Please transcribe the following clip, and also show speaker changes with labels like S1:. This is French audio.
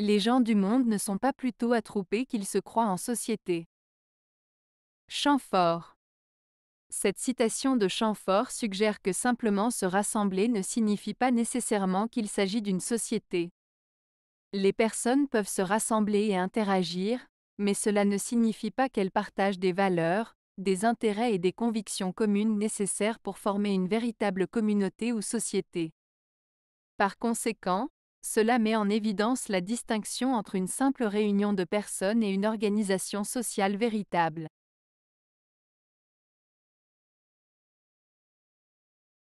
S1: Les gens du monde ne sont pas plutôt attroupés qu'ils se croient en société. Champfort. Cette citation de Chamfort suggère que simplement se rassembler ne signifie pas nécessairement qu'il s'agit d'une société. Les personnes peuvent se rassembler et interagir, mais cela ne signifie pas qu'elles partagent des valeurs, des intérêts et des convictions communes nécessaires pour former une véritable communauté ou société. Par conséquent, cela met en évidence la distinction entre une simple réunion de personnes et une organisation sociale véritable.